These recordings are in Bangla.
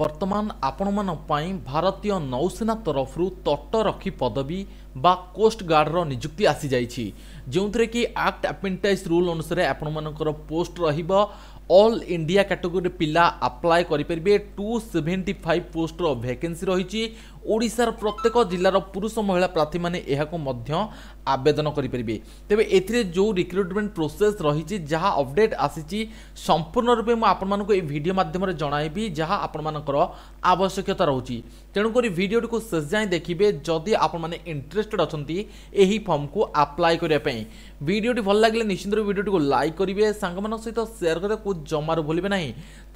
ବର୍ତ୍ତମାନ ଆପଣମାନଙ୍କ ପାଇଁ ଭାରତୀୟ ନୌସେନା ତରଫରୁ ତଟରକ୍ଷୀ ପଦବୀ বা ବା କୋଷ୍ଟଗାର୍ଡ଼ର ନିଯୁକ୍ତି ଆସିଯାଇଛି ଯେଉଁଥିରେ କି ଆକ୍ଟ ଆପେଣ୍ଟାଇଜ୍ ରୁଲ୍ ଅନୁସାରେ ଆପଣମାନଙ୍କର পোস্ট রহব অল ইন্ডিয়া ক্যাটেগরি পিলা আপ্লাই করে পারবে টু সেভেন্টি ফাইভ পোস্টর ভ্যাকেন্সি রয়েছে ওড়শার প্রত্যেক জেলার পুরুষ মহিলা প্রার্থী মানে মধ্য আবেদন করে পারবে তবে এতে যে রিক্রুটমেন্ট প্রোসেস রয়েছে যা অপডেট আসিছি সম্পূর্ণ রূপে আপনার এই ভিডিও মাধ্যমে জনাইবি যা আপনার আবশ্যকতা রয়েছে তেমক ভিডিওটি শেষ যাই দেখবে যদি আপনার ইন্টারেস্ট ইন্টারেস্টেড অনেক এই ফর্মকু আপ্লাই করা ভিডিওটি ভাল লাগলে নিশ্চিন্ত ভিডিওটি লাইক করবে সাংগ সহিত সেয়ার করা জমার ভুলবে না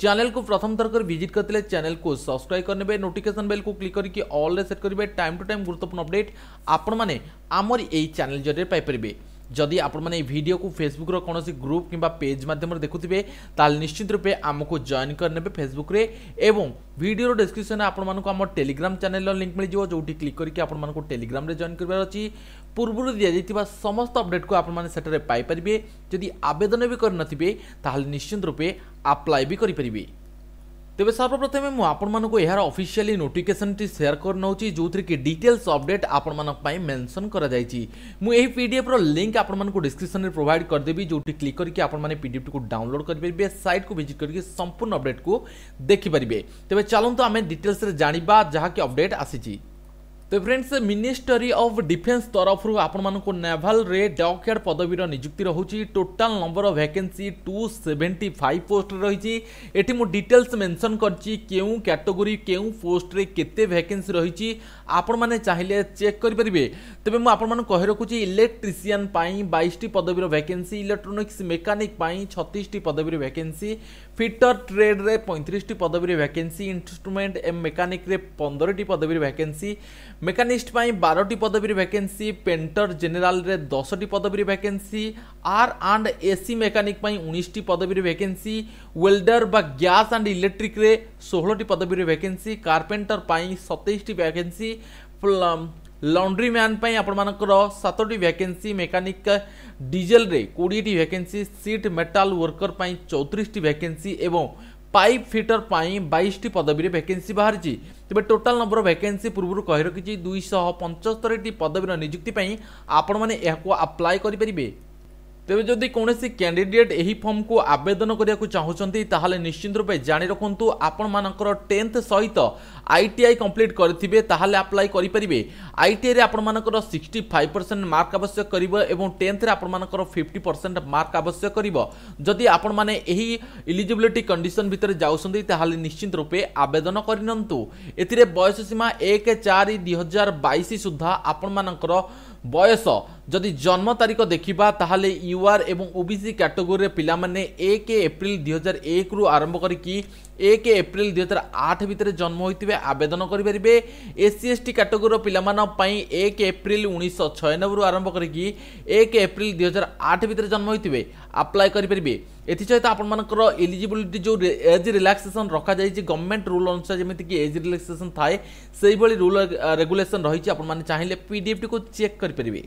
চ্যানেল কু প্রথম থর করে ভিজিট করলে চ্যানেল কু সবসক্রাইব করে নেবে নোটিফিকেশন বেল কু ক্লিক করি অল সেট করবে টাইম টু টাইম গুরুত্বপূর্ণ অপডেট আপনার আমার এই চ্যানেল জরিয়ে পাইপারে যদি আপনার মানে এই ভিডিওকে ফেসবুক কোণী গ্রুপ কিংবা পেজ মাধ্যমে দেখুবে তাহলে নিশ্চিত রূপে আমি জয়েন করে নেবে ফেসবুকরে এবং ভিডিওর ডেসক্রিপশনে আপনার আমার টেলিগ্রাম চ্যানেলর লিঙ্ক মিলে যাব যেটি ক্লিক করি আপনার টেলিগ্রামে জয়েন করবার অ পূর্বর দিয়া সমস্ত অপডেট কু আপনার সেটার পাইপারে যদি আবেদন বি করে নথিবে তাহলে নিশ্চিত রূপে আপ্লাই বি করে ତେବେ ସର୍ବପ୍ରଥମେ ମୁଁ ଆପଣମାନଙ୍କୁ ଏହାର ଅଫିସିଆଲି ନୋଟିଫିକେସନଟି ସେୟାର କରିନେଉଛି ଯେଉଁଥିରେ କି ଡିଟେଲ୍ସ ଅପଡେଟ୍ ଆପଣମାନଙ୍କ ପାଇଁ ମେନସନ୍ କରାଯାଇଛି ମୁଁ ଏହି ପିଡିଏଫ୍ର ଲିଙ୍କ୍ ଆପଣମାନଙ୍କୁ ଡିସ୍କ୍ରିପ୍ସନରେ ପ୍ରୋଭାଇଡ଼ କରିଦେବି ଯେଉଁଠି କ୍ଲିକ୍ କରିକି ଆପଣମାନେ ପିଡିଏଫ୍ଟିକୁ ଡାଉନଲୋଡ଼ କରିପାରିବେ ସାଇଟ୍କୁ ଭିଜିଟ୍ କରିକି ସମ୍ପୂର୍ଣ୍ଣ ଅପଡେଟ୍କୁ ଦେଖିପାରିବେ ତେବେ ଚାଲନ୍ତୁ ଆମେ ଡିଟେଲ୍ସରେ ଜାଣିବା ଯାହାକି ଅପଡେଟ୍ ଆସିଛି তো ফ্রেন্ডস মিনিষ্ট্রি অফ ডিফেন্স তরফর আপনার নেভালে ডকয়ার্ড পদবীর নিযুক্তি রয়েছে total number of vacancy two seventy five post রয়েছে এটি মু ডিটেলস মেনশন করছি কেউ ক্যাটেগোরি কেউ পোস্টরে কেতে ভ্যাকেন্সি রয়েছে আপনার চাইলে চেক করে পারে তবে মু আপনার কহি রাখুছি ইলেকট্রিসিয়ান বাইশটি পদবীর ভ্যাকেন্সি ইলেকট্রোনিক্স মেকানিক ছতিশটি পদবীর ভ্যাকেন্সি ফিটর ট্রেড্রে পঁয়ত্রিশটি পদবীর ভ্যাকেন্সি ইনস্ট্রুমেন্ট এম মেকানিক্রে পনেরোটি পদবীর ভ্যাকেন্সি মেকানিষ্ট পাই বারোটি পদবীর ভ্যাকেন্সি পেন্টর জেনারেলে দশটি পদবীর vacancy R and AC mechanic পাই উনিশটি পদবীর ভ্যাকেন্সি ওয়েল্ডর বা গ্যাস আন্ড ইলেকট্রিক্রে ষোহটি পদবীর ভ্যাকেন্সি কার্পেন্টর পাই সতেইশটি ভ্যাকেন্সি লন্ড্রি ম্যান পাই আপনার সাতটি ভ্যাকেন্সি মেকানিক ডিজেলরে কোড়িয়েটি ভ্যাকেন্সি সিট মেটাল ওয়ার্কর পাই চৌত্রিশটি ভ্যাকেন্সি এবং ପାଇପ୍ ଫିଟର ପାଇଁ ବାଇଶଟି ପଦବୀରେ ଭ୍ୟାକେନ୍ସି ବାହାରିଛି ତେବେ ଟୋଟାଲ୍ ନମ୍ବର ଭ୍ୟାକେନ୍ସି ପୂର୍ବରୁ କହି ରଖିଛି ଦୁଇଶହ ପଞ୍ଚସ୍ତରୀଟି ପଦବୀର ନିଯୁକ୍ତି ପାଇଁ ଆପଣମାନେ ଏହାକୁ ଆପ୍ଲାଏ କରିପାରିବେ ତେବେ ଯଦି କୌଣସି କ୍ୟାଣ୍ଡିଡେଟ୍ ଏହି ଫର୍ମକୁ ଆବେଦନ କରିବାକୁ ଚାହୁଁଛନ୍ତି ତାହେଲେ ନିଶ୍ଚିନ୍ତ ରୂପେ ଜାଣି ରଖନ୍ତୁ ଆପଣମାନଙ୍କର ଟେନ୍ଥ ସହିତ ଆଇଟିଆଇ କମ୍ପ୍ଲିଟ୍ କରିଥିବେ ତାହେଲେ ଆପ୍ଲାଏ କରିପାରିବେ ଆଇଟିଆଇରେ ଆପଣମାନଙ୍କର ସିକ୍ସଟି ଫାଇଭ୍ ପରସେଣ୍ଟ ମାର୍କ ଆବଶ୍ୟକ କରିବ ଏବଂ ଟେନ୍ଥରେ ଆପଣମାନଙ୍କର ଫିଫ୍ଟି ପରସେଣ୍ଟ ମାର୍କ ଆବଶ୍ୟକ କରିବ ଯଦି ଆପଣମାନେ ଏହି ଇଲିଜିବିଲିଟି କଣ୍ଡିସନ୍ ଭିତରେ ଯାଉଛନ୍ତି ତାହେଲେ ନିଶ୍ଚିନ୍ତ ରୂପେ ଆବେଦନ କରିନିଅନ୍ତୁ ଏଥିରେ ବୟସ ସୀମା ଏକ ଚାରି ଦୁଇ ହଜାର ବାଇଶ ସୁଦ୍ଧା ଆପଣମାନଙ୍କର ବୟସ ଯଦି ଜନ୍ମ ତାରିଖ ଦେଖିବା ତାହେଲେ ୟୁଆର୍ ଏବଂ ଓବିସି କାଟେଗୋରୀର ପିଲାମାନେ ଏକ ଏପ୍ରିଲ ଦୁଇହଜାର ଏକରୁ ଆରମ୍ଭ କରିକି ଏକ ଏପ୍ରିଲ ଦୁଇହଜାର ଆଠ ଭିତରେ ଜନ୍ମ ହୋଇଥିବେ ଆବେଦନ କରିପାରିବେ ଏସ୍ସି ଏସ୍ଟି କାଟେଗୋରୀର ପିଲାମାନଙ୍କ ପାଇଁ ଏକ ଏପ୍ରିଲ ଉଣେଇଶହ ଛୟାନବେରୁ ଆରମ୍ଭ କରିକି ଏକ ଏପ୍ରିଲ ଦୁଇହଜାର ଆଠ ଭିତରେ ଜନ୍ମ ହୋଇଥିବେ ଆପ୍ଲାଏ କରିପାରିବେ ଏଥିସହିତ ଆପଣମାନଙ୍କର ଏଲିଜିବିଲିଟି ଯେଉଁ ଏଜ୍ ରିଲାକ୍ସେସନ୍ ରଖାଯାଇଛି ଗଭର୍ଣ୍ଣମେଣ୍ଟ ରୁଲ୍ ଅନୁସାରେ ଯେମିତିକି ଏଜ୍ ରିଲାକ୍ସେସନ୍ ଥାଏ ସେହିଭଳି ରୁଲ୍ ରେଗୁଲେସନ୍ ରହିଛି ଆପଣମାନେ ଚାହିଁଲେ ପିଡ଼ିଏଫ୍ଟିକୁ ଚେକ୍ କରିପାରିବେ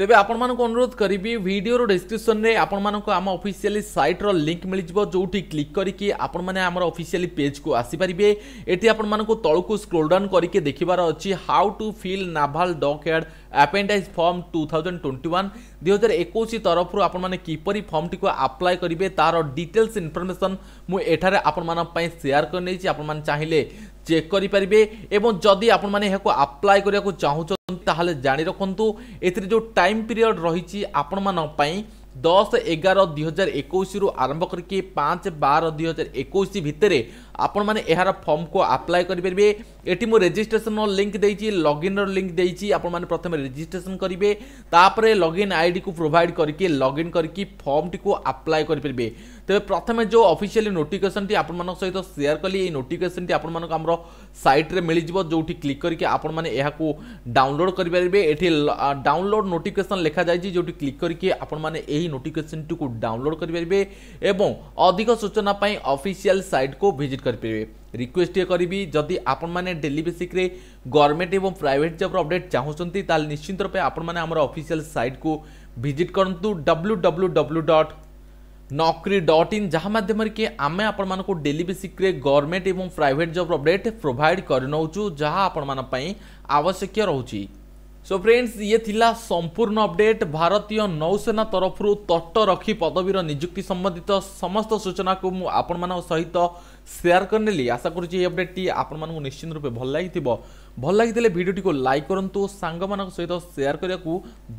ତେବେ ଆପଣମାନଙ୍କୁ ଅନୁରୋଧ କରିବି ଭିଡ଼ିଓର ଡେସ୍କ୍ରିପସନ୍ରେ ଆପଣମାନଙ୍କୁ ଆମ ଅଫିସିଆଲି ସାଇଟ୍ର ଲିଙ୍କ୍ ମିଳିଯିବ ଯେଉଁଠି କ୍ଲିକ୍ କରିକି ଆପଣମାନେ ଆମର ଅଫିସିଆଲି ପେଜ୍କୁ ଆସିପାରିବେ ଏଠି ଆପଣମାନଙ୍କୁ ତଳକୁ ସ୍କ୍ରୋଲ୍ ଡାଉନ୍ କରିକି ଦେଖିବାର ଅଛି how to fill naval dockyard apprentice form two thousand twenty one ଦୁଇହଜାର ଏକୋଇଶ ତରଫରୁ ଆପଣମାନେ କିପରି ଫର୍ମଟିକୁ ଆପ୍ଲାଏ କରିବେ ତାର ଡିଟେଲ୍ସ ଇନଫର୍ମେସନ୍ ମୁଁ ଏଠାରେ ଆପଣମାନଙ୍କ ପାଇଁ ସେୟାର କରିନେଇଛି ଆପଣମାନେ ଚାହିଁଲେ ଚେକ୍ କରିପାରିବେ ଏବଂ ଯଦି ଆପଣମାନେ ଏହାକୁ ଆପ୍ଲାଏ କରିବାକୁ ଚାହୁଁଛନ୍ତି ତାହେଲେ ଜାଣି ରଖନ୍ତୁ ଏଥିରେ ଯେଉଁ ଟାଇମ୍ ପିରିୟଡ଼ ରହିଛି ଆପଣମାନଙ୍କ ପାଇଁ ଦଶ ଏଗାର ଦୁଇହଜାର ଏକୋଇଶରୁ ଆରମ୍ଭ କରିକି ପାଞ୍ଚ ବାର ଦୁଇହଜାର ଏକୋଇଶ ଭିତରେ आपण मैंने यार फर्म को आप्लाय करेंगे ये मुझे रेजिट्रेसन लिंक दे लगइन रिंक दे मैंने प्रथम रेजिट्रेसन करेंगे तापर लगइन आईडी को प्रोभाइड करके लगइन करके फर्म टी आप्लाय करेंगे तेज प्रथम जो अफिसीय नोटिकेसन टी आप सहित सेयार कली नोटिकेसन टी आम सैट्रे मिल जाव जो क्लिक करके आपण डाउनलोड करेंगे ये डाउनलोड नोटिकेसन लिखा जाए जो क्लिक करके आपण मैंने टी डाउनलोड करेंगे और अधिक सूचनापी अफिसीआल सैट को भिजिट କରିପାରିବେ ରିକ୍ୱେଷ୍ଟ ଟିକେ କରିବି ଯଦି ଆପଣମାନେ ଡେଲି ବେସିକ୍ରେ ଗଭର୍ଣ୍ଣମେଣ୍ଟ ଏବଂ ପ୍ରାଇଭେଟ୍ ଜବ୍ର ଅପଡ଼େଟ୍ ଚାହୁଁଛନ୍ତି ତାହେଲେ ନିଶ୍ଚିତ ରୂପେ ଆପଣମାନେ ଆମର ଅଫିସିଆଲ୍ ସାଇଟ୍କୁ ଭିଜିଟ୍ କରନ୍ତୁ W W W dot Naukri dot in ଯାହା ମାଧ୍ୟମରେ କି ଆମେ ଆପଣମାନଙ୍କୁ ଡେଲି ବେସିକ୍ରେ ଗଭର୍ଣ୍ଣମେଣ୍ଟ ଏବଂ ପ୍ରାଇଭେଟ୍ ଜବ୍ର ଅପଡ଼େଟ୍ ପ୍ରୋଭାଇଡ଼ କରିନେଉଛୁ ଯାହା ଆପଣମାନଙ୍କ ପାଇଁ ଆବଶ୍ୟକୀୟ ରହୁଛି सो फ्रेंड्स ये थिला संपूर्ण अपडेट भारतीय नौसेना तरफ तटरक्षी पदवीर निजुक्ति सम्बन्धित समस्त सूचना को म आपण सहित सेयार गरिनेली आशा गर्छु यो अपडेटटी आपण निश्चित रूपे भल लागिथ्यो भल लागिले भिडियोटीको लाइक गरु साङ्ग सहित सेयार गरेको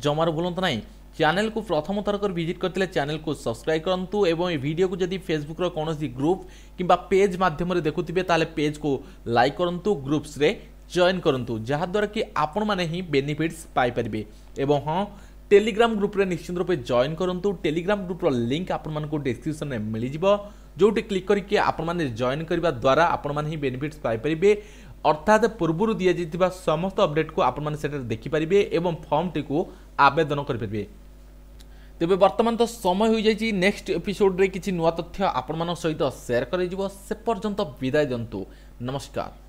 जमार भुलନ୍ତୁ ନାହିଁ ଚ୍ୟାନେଲକୁ ପ୍ରଥମ ଥର କରି ଭିଜିଟ୍ କରିଥିଲେ ଚ୍ୟାନେଲକୁ ସବସ୍କ୍ରାଇବ୍ କରନ୍ତୁ ଏବଂ ଏ ଭିଡ଼ିଓକୁ ଯଦି ଫେସବୁକ୍ର କୌଣସି ଗ୍ରୁପ୍ କିମ୍ବା ପେଜ୍ ମାଧ୍ୟମରେ ଦେଖୁଥିବେ ତାହେଲେ ପେଜ୍କୁ ଲାଇକ୍ କରନ୍ତୁ ଗ୍ରୁପ୍ସରେ জয়েন করতু যাদ্বারা কি আপন মানে হি বেনিফিটস পাইপারে এবং হ্যাঁ টেলিগ্রাম গ্রুপে নিশ্চিত রূপে জয়েন করতু টেলিগ্রাম গ্রুপর লিঙ্ক আপনার ডেসক্রিপশনে মিলিযোগ যেটি ক্লিক করি আপনার জয়েন করা দ্বারা আপনার হি বেনিফিটস পাইপারে অর্থাৎ পূর্বর দিয়াযাই সমস্ত অপডেট কু আপনার সেটার দেখিপারে এবং ফর্মটি আবেদন করে ତେବେ ବର୍ତ୍ତମାନ ତ ସମୟ ହୋଇଯାଇଛି ନେକ୍ସଟ কিছু নয় তথ্য ତଥ୍ୟ ଆପଣମାନଙ୍କ ସହିତ ସେୟାର କରାଯିବ সে পর্যন্ত বিদায় দিন নমস্কার